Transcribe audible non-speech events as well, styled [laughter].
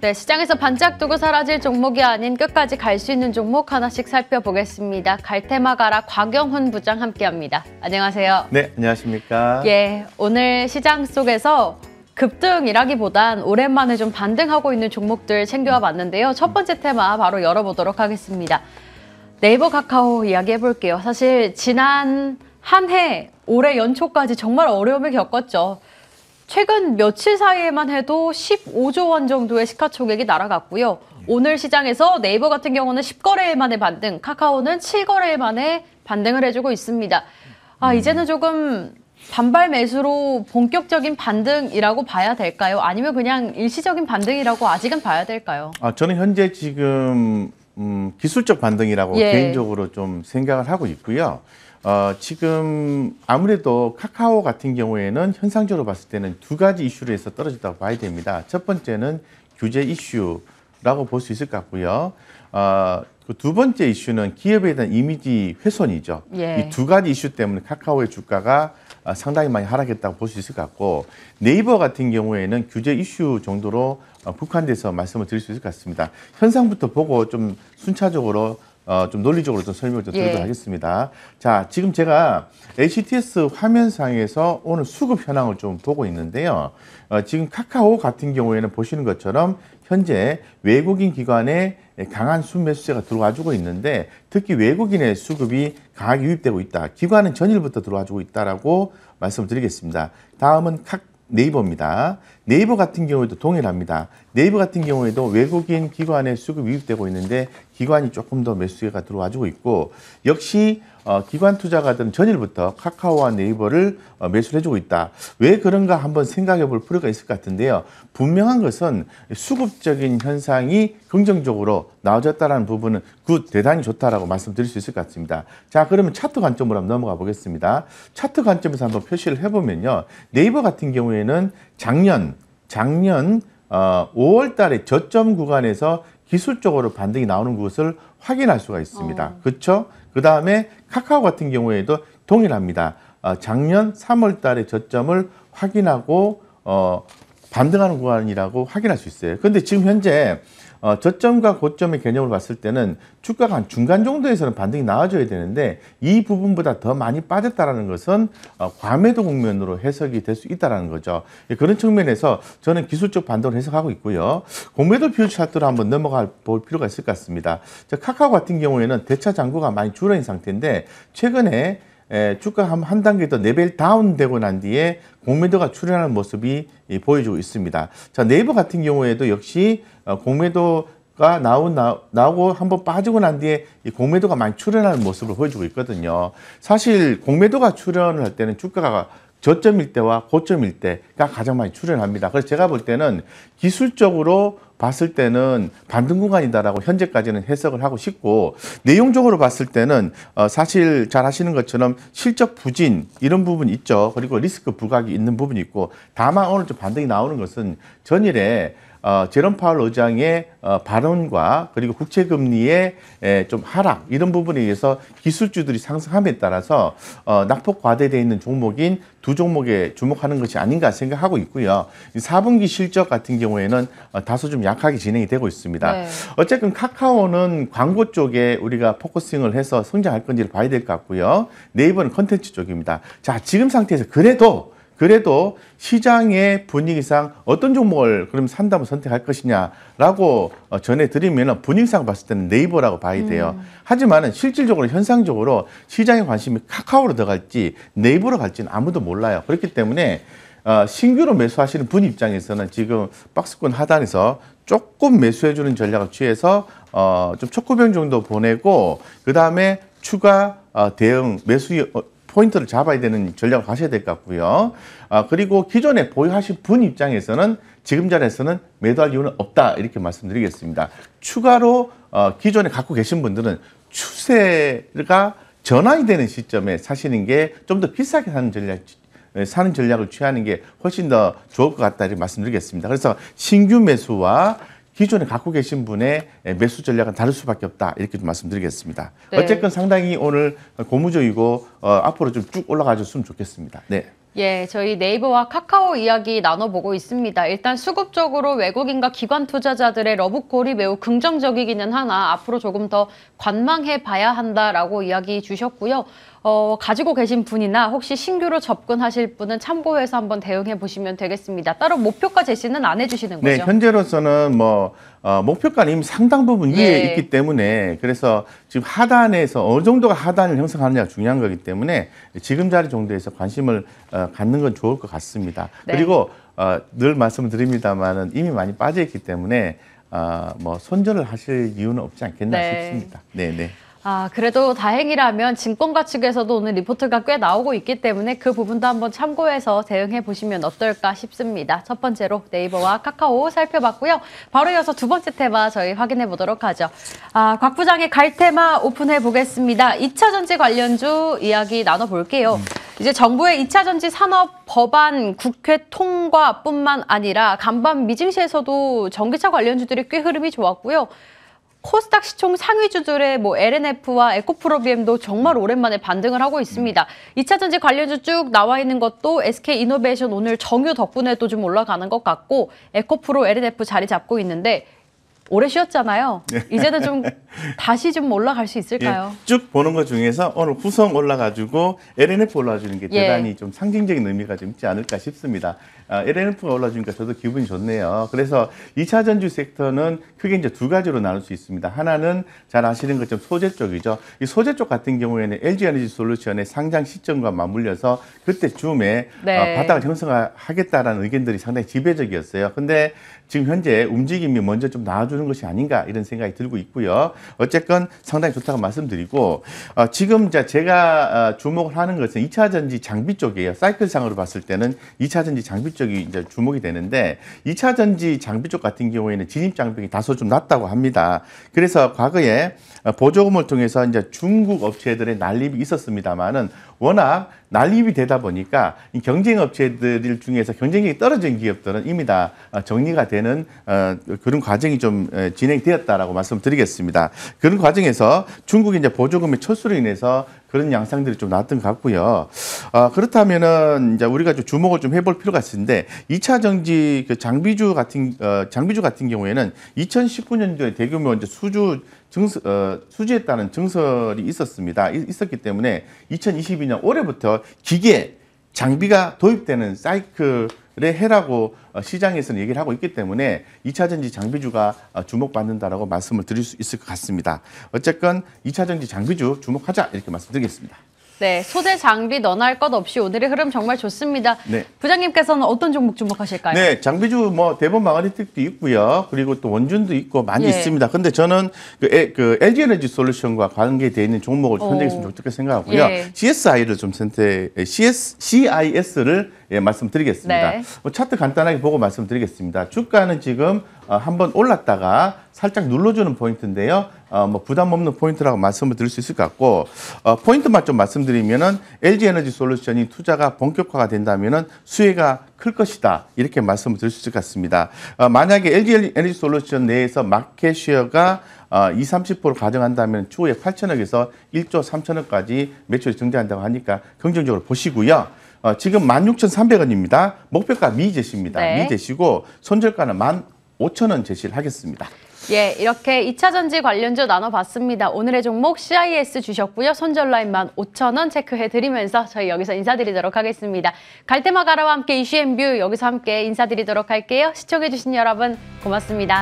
네, 시장에서 반짝 두고 사라질 종목이 아닌 끝까지 갈 수 있는 종목 하나씩 살펴보겠습니다. 갈테마 가라 곽영훈 부장 함께합니다. 안녕하세요. 네, 안녕하십니까. 예, 오늘 시장 속에서 급등이라기보단 오랜만에 좀 반등하고 있는 종목들 챙겨와 봤는데요. 첫 번째 테마 바로 열어보도록 하겠습니다. 네이버 카카오 이야기해 볼게요. 사실 지난 한 해 올해 연초까지 정말 어려움을 겪었죠. 최근 며칠 사이에만 해도 15조 원 정도의 시가총액이 날아갔고요. 예. 오늘 시장에서 네이버 같은 경우는 10거래일 만에 반등, 카카오는 7거래일 만에 반등을 해주고 있습니다. 아, 음. 이제는 조금 반발 매수로 본격적인 반등이라고 봐야 될까요? 아니면 그냥 일시적인 반등이라고 아직은 봐야 될까요? 아, 저는 현재 지금 음, 기술적 반등이라고 예. 개인적으로 좀 생각을 하고 있고요. 어, 지금 아무래도 카카오 같은 경우에는 현상적으로 봤을 때는 두 가지 이슈로 해서 떨어졌다고 봐야 됩니다. 첫 번째는 규제 이슈라고 볼 수 있을 것 같고요. 어, 그 두 번째 이슈는 기업에 대한 이미지 훼손이죠. 예. 이두 가지 이슈 때문에 카카오의 주가가 어, 상당히 많이 하락했다고 볼 수 있을 것 같고 네이버 같은 경우에는 규제 이슈 정도로 어, 북한에대해서 말씀을 드릴 수 있을 것 같습니다. 현상부터 보고 좀 순차적으로 어, 좀 논리적으로 좀 설명을 좀 드리도록 예. 하겠습니다. 자, 지금 제가 HTS 화면상에서 오늘 수급 현황을 좀 보고 있는데요. 어, 지금 카카오 같은 경우에는 보시는 것처럼 현재 외국인 기관에 강한 순매수세가 들어와주고 있는데 특히 외국인의 수급이 강하게 유입되고 있다. 기관은 전일부터 들어와주고 있다라고 말씀드리겠습니다. 다음은 카, 카오 네이버입니다. 네이버 같은 경우에도 동일합니다. 네이버 같은 경우에도 외국인 기관에 수급이 유입되고 있는데 기관이 조금 더매수가 들어와주고 있고 역시 어, 기관 투자가들 전일부터 카카오와 네이버를 어, 매수를 해주고 있다. 왜 그런가 한번 생각해 볼 필요가 있을 것 같은데요. 분명한 것은 수급적인 현상이 긍정적으로 나아졌다는 부분은 그 대단히 좋다라고 말씀드릴 수 있을 것 같습니다. 자, 그러면 차트 관점으로 한번 넘어가 보겠습니다. 차트 관점에서 한번 표시를 해보면요. 네이버 같은 경우에는 작년, 작년 어, 5월 달에 저점 구간에서 기술적으로 반등이 나오는 것을 확인할 수가 있습니다. 어. 그렇죠? 그 다음에 카카오 같은 경우에도 동일합니다. 어, 작년 3월 달에 저점을 확인하고 어, 반등하는 구간이라고 확인할 수 있어요. 그런데 지금 현재 어, 저점과 고점의 개념을 봤을 때는 주가가 한 중간 정도에서는 반등이 나와줘야 되는데 이 부분보다 더 많이 빠졌다는 것은 어, 과매도 국면으로 해석이 될 수 있다는 거죠. 예, 그런 측면에서 저는 기술적 반등을 해석하고 있고요. 공매도 비율 차트로 한번 넘어가 볼 필요가 있을 것 같습니다. 자, 카카오 같은 경우에는 대차 잔고가 많이 줄어든 상태인데 최근에 에, 예, 주가 한, 단계 더 레벨 다운되고 난 뒤에 공매도가 출현하는 모습이 보여주고 있습니다. 자 네이버 같은 경우에도 역시 어, 공매도 가 나온 나, 오고 한 번 빠지고 난 뒤에 공매도가 많이 출현하는 모습을 보여주고 있거든요. 사실 공매도가 출현을 할 때는 주가가 저점일 때와 고점일 때가 가장 많이 출현합니다. 그래서 제가 볼 때는 기술적으로 봤을 때는 반등 구간이다라고 현재까지는 해석을 하고 싶고 내용적으로 봤을 때는 어 사실 잘 하시는 것처럼 실적 부진 이런 부분 있죠. 그리고 리스크 부각이 있는 부분이 있고 다만 오늘 좀 반등이 나오는 것은 전일에 어, 제롬 파월 의장의 어, 발언과 그리고 국채 금리의 에, 좀 하락 이런 부분에 의해서 기술주들이 상승함에 따라서 어, 낙폭 과대되어 있는 종목인 두 종목에 주목하는 것이 아닌가 생각하고 있고요. 4분기 실적 같은 경우에는 어, 다소 좀 약하게 진행이 되고 있습니다. 네. 어쨌든 카카오는 광고 쪽에 우리가 포커싱을 해서 성장할 건지를 봐야 될 것 같고요. 네이버는 컨텐츠 쪽입니다. 자, 지금 상태에서 그래도 그래도 시장의 분위기상 어떤 종목을 그럼 산다면 뭐 선택할 것이냐라고 어, 전해드리면 분위기상 봤을 때는 네이버라고 봐야 돼요. 음. 하지만 은 실질적으로 현상적으로 시장의 관심이 카카오로 들어갈지 네이버로 갈지는 아무도 몰라요. 그렇기 때문에 어, 신규로 매수하시는 분 입장에서는 지금 박스권 하단에서 조금 매수해주는 전략을 취해서 어, 좀 초코병 정도 보내고 그 다음에 추가 어, 대응 매수 어, 포인트를 잡아야 되는 전략을 가셔야될 것 같고요. 아, 그리고 기존에 보유하신 분 입장에서는 지금 자리에서는 매도할 이유는 없다 이렇게 말씀드리겠습니다. 추가로 어, 기존에 갖고 계신 분들은 추세가 전환이 되는 시점에 사시는 게 좀 더 비싸게 사는 전략, 사는 전략을 취하는 게 훨씬 더 좋을 것 같다 이렇게 말씀드리겠습니다. 그래서 신규 매수와 기존에 갖고 계신 분의 매수 전략은 다를 수밖에 없다 이렇게 좀 말씀드리겠습니다. 네. 어쨌건 상당히 오늘 고무적이고 어, 앞으로 좀 쭉 올라가줬으면 좋겠습니다. 네. 예, 저희 네이버와 카카오 이야기 나눠보고 있습니다. 일단 수급적으로 외국인과 기관 투자자들의 러브콜이 매우 긍정적이기는 하나 앞으로 조금 더 관망해 봐야 한다라고 이야기 주셨고요. 어, 가지고 계신 분이나 혹시 신규로 접근하실 분은 참고해서 한번 대응해 보시면 되겠습니다. 따로 목표가 제시는 안 해주시는 네, 거죠? 네, 현재로서는 뭐 어, 목표가는 이미 상당 부분 위에 예. 있기 때문에 그래서 지금 하단에서 어느 정도가 하단을 형성하느냐가 중요한 거기 때문에 지금 자리 정도에서 관심을 어, 갖는 건 좋을 것 같습니다. 네. 그리고 어, 늘 말씀드립니다만은 이미 많이 빠져 있기 때문에 어, 뭐 손절을 하실 이유는 없지 않겠나 네. 싶습니다. 네, 네. 아, 그래도 다행이라면 증권가 측에서도 오늘 리포트가 꽤 나오고 있기 때문에 그 부분도 한번 참고해서 대응해 보시면 어떨까 싶습니다. 첫 번째로 네이버와 카카오 살펴봤고요. 바로 이어서 두 번째 테마 저희 확인해 보도록 하죠. 아, 곽 부장의 갈 테마 오픈해 보겠습니다. 2차 전지 관련주 이야기 나눠볼게요. 음. 이제 정부의 2차 전지 산업 법안 국회 통과뿐만 아니라 간밤 미증시에서도 전기차 관련주들이 꽤 흐름이 좋았고요. 코스닥 시총 상위주들의 뭐 LNF와 에코프로비엠도 정말 오랜만에 반등을 하고 있습니다. 2차전지 음. 관련주 쭉 나와 있는 것도 SK이노베이션 오늘 정유 덕분에 또 좀 올라가는 것 같고 에코프로 LNF 자리 잡고 있는데 오래 쉬었잖아요. 예. 이제는 좀 [laughs] 다시 좀 올라갈 수 있을까요? 예, 쭉 보는 것 중에서 오늘 후성 올라가지고 LNF 올라주는 게 예. 대단히 좀 상징적인 의미가 좀 있지 않을까 싶습니다. 아, LNF가 올라주니까 저도 기분이 좋네요. 그래서 2차 전지 섹터는 크게 이제 두 가지로 나눌 수 있습니다. 하나는 잘 아시는 것처럼 소재 쪽이죠. 이 소재 쪽 같은 경우에는 LG 에너지 솔루션의 상장 시점과 맞물려서 그때쯤에 네. 어, 바닥을 형성하겠다라는 의견들이 상당히 지배적이었어요. 근데 지금 현재 움직임이 먼저 좀 나와주는 것이 아닌가 이런 생각이 들고 있고요. 어쨌건 상당히 좋다고 말씀드리고 어, 지금 제가 어, 주목을 하는 것은 2차 전지 장비 쪽이에요. 사이클상으로 봤을 때는 2차 전지 장비 쪽이 이제 주목이 되는데 2차 전지 장비 쪽 같은 경우에는 진입 장벽이 다소 좀 낮다고 합니다. 그래서 과거에 어, 보조금을 통해서 이제 중국 업체들의 난립이 있었습니다만은 워낙 난립이 되다 보니까 이 경쟁 업체들 중에서 경쟁력이 떨어진 기업들은 이미 다 어, 정리가 되는 어, 그런 과정이 좀 진행되었다라고 말씀드리겠습니다. 그런 과정에서 중국이 이제 보조금의 철수로 인해서 그런 양상들이 좀 나왔던 것 같고요. 아, 그렇다면은 이제 우리가 좀 주목을 좀 해볼 필요가 있는데 2차 정지 그 장비주 같은 어, 장비주 같은 경우에는 2019년도에 대규모 이제 수주 증서, 어, 수주했다는 증설이 있었습니다. 있었기 때문에 2022년 올해부터 기계, 장비가 도입되는 사이클의 해라고 어, 시장에서는 얘기를 하고 있기 때문에 2차전지 장비주가 어, 주목받는다라고 말씀을 드릴 수 있을 것 같습니다. 어쨌건 2차전지 장비주 주목하자 이렇게 말씀드리겠습니다. 네, 소재, 장비 너날 것 없이 오늘의 흐름 정말 좋습니다. 네. 부장님께서는 어떤 종목 주목하실까요? 네, 장비주 뭐 대본 마가리틱도 있고요. 그리고 또 원준도 있고 많이 예. 있습니다. 근데 저는 그, 에, 그 LG 에너지 솔루션과 관계되어 있는 종목을 선택했으면 좋겠다 생각하고요. 예. CSI를 좀 선택, CS, CIS를 예, 말씀드리겠습니다. 네. 뭐 차트 간단하게 보고 말씀드리겠습니다. 주가는 지금 어, 한번 올랐다가 살짝 눌러주는 포인트인데요. 어, 뭐 부담 없는 포인트라고 말씀을 드릴 수 있을 것 같고 어, 포인트만 좀 말씀드리면은 LG 에너지 솔루션이 투자가 본격화가 된다면은 수혜가 클 것이다 이렇게 말씀을 드릴 수 있을 것 같습니다. 어, 만약에 LG 에너지 솔루션 내에서 마켓쉐어가 어, 20, 30% 가정한다면 추후에 8천억에서 1조 3천억까지 매출이 증대한다고 하니까 긍정적으로 보시고요. 어, 지금 16,300원입니다. 목표가 미제시입니다. 네. 미제시고 손절가는 5천 원 제시를 하겠습니다. 예, 이렇게 이차 전지 관련주 나눠봤습니다. 오늘의 종목 CIS 주셨고요. 손절라인만 5천원 체크해드리면서 저희 여기서 인사드리도록 하겠습니다. 갈 때마 가라와 함께 이슈앤뷰 여기서 함께 인사드리도록 할게요. 시청해주신 여러분 고맙습니다.